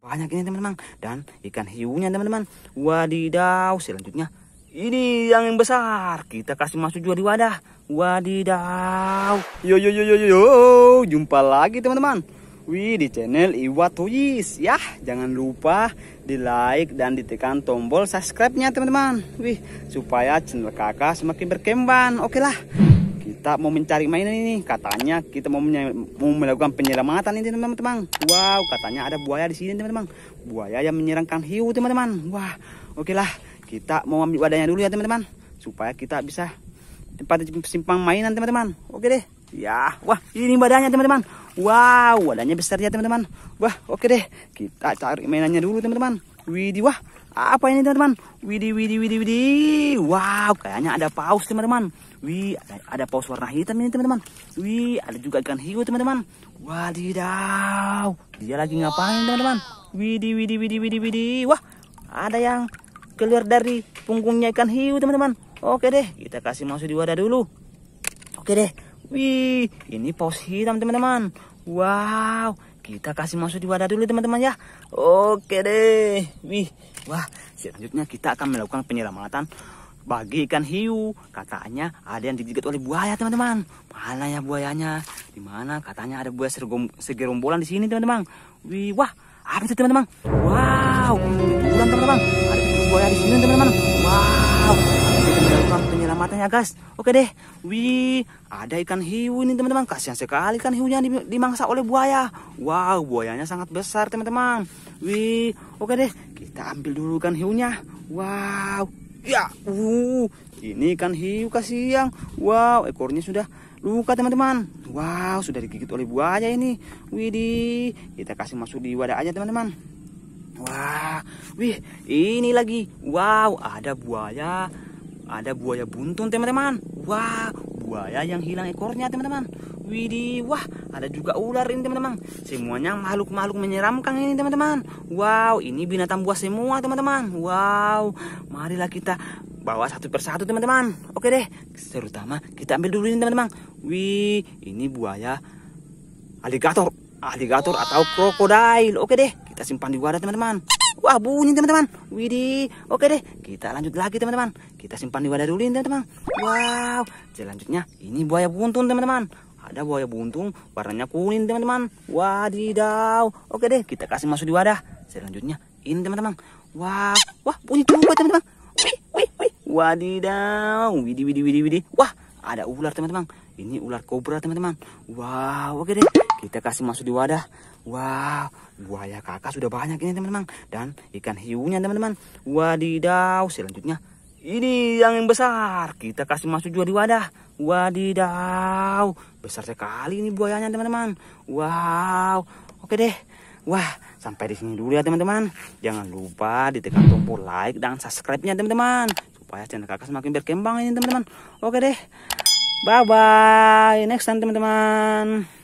Banyak ini teman-teman. Dan ikan hiunya teman-teman. Wadidaw. Selanjutnya. Ini yang besar. Kita kasih masuk juga di wadah. Wadidaw. Yo yo yo yo yo. Jumpa lagi teman-teman. Wih di channel Iwa Tuyis ya. Jangan lupa di like dan ditekan tombol subscribe-nya teman-teman. Wih supaya channel kakak semakin berkembang. Oke lah kita mau mencari mainan ini katanya kita mau, mau melakukan penyelamatan ini teman-teman wow katanya ada buaya di sini teman-teman buaya yang menyerangkan hiu teman-teman wah oke lah kita mau ambil wadahnya dulu ya teman-teman supaya kita bisa tempat simpang mainan teman-teman oke deh ya wah ini badannya teman-teman wow wadahnya besar ya teman-teman wah oke deh kita cari mainannya dulu teman-teman Widih, wah, apa ini teman-teman? Widih, widih, widih, widih. Wow, kayaknya ada paus teman-teman. Wih, ada, ada paus warna hitam ini teman-teman. Wih, ada juga ikan hiu teman-teman. Wadidaw, dia lagi ngapain teman-teman? Widih, widih, widih, widih, widih. Wah, ada yang keluar dari punggungnya ikan hiu teman-teman. Oke deh, kita kasih masuk di wadah dulu. Oke deh. Wih, ini paus hitam teman-teman. Wow, kita kasih masuk di wadah dulu teman-teman ya. Oke deh. Wih, wah selanjutnya kita akan melakukan penyelamatan bagi ikan hiu. Katanya ada yang digigit oleh buaya teman-teman. Mana ya buayanya? Di mana? Katanya ada buaya segerombolan di sini teman-teman. Wih, wah apa itu teman-teman? Wow, kebetulan teman-teman. Ada buaya di sini teman-teman. Wow matanya guys oke deh wih ada ikan hiu ini teman-teman kasihan sekali ikan hiunya dimangsa oleh buaya wow buayanya sangat besar teman-teman wih oke deh kita ambil dulu ikan hiunya wow ya uh ini ikan hiu kasihan wow ekornya sudah luka teman-teman wow sudah digigit oleh buaya ini widih kita kasih masuk di wadah aja teman-teman wah wih ini lagi wow ada buaya ada buaya buntung teman-teman. Wah, buaya yang hilang ekornya teman-teman. Widih, wah ada juga ular ini teman-teman. Semuanya makhluk-makhluk menyeramkan ini teman-teman. Wow, ini binatang buas semua teman-teman. Wow, marilah kita bawa satu persatu teman-teman. Oke deh, terutama kita ambil dulu ini teman-teman. Wih, ini buaya alligator, alligator atau krokodil. Oke deh, kita simpan di wadah teman-teman. Wah bunyi teman-teman. Widih. Oke deh, kita lanjut lagi teman-teman. Kita simpan di wadah dulu ini teman-teman. Wow. Selanjutnya ini buaya buntung teman-teman. Ada buaya buntung warnanya kuning teman-teman. Wadidaw. Oke deh, kita kasih masuk di wadah. Selanjutnya ini teman-teman. Wah, wah bunyi tuba teman-teman. wih, wih. Wadidaw. Widih, widih, widih, widih. Wah, ada ular teman-teman. Ini ular kobra teman-teman. Wow, oke deh. Kita kasih masuk di wadah. Wow, buaya kakak sudah banyak ini teman-teman. Dan ikan hiunya teman-teman. Wadidaw, selanjutnya. Ini yang besar. Kita kasih masuk juga di wadah. Wadidaw, besar sekali ini buayanya teman-teman. Wow, oke deh. Wah, sampai di sini dulu ya teman-teman. Jangan lupa ditekan tombol like dan subscribe-nya teman-teman. Supaya channel kakak semakin berkembang ini teman-teman. Oke deh. Bye-bye. Next time teman-teman.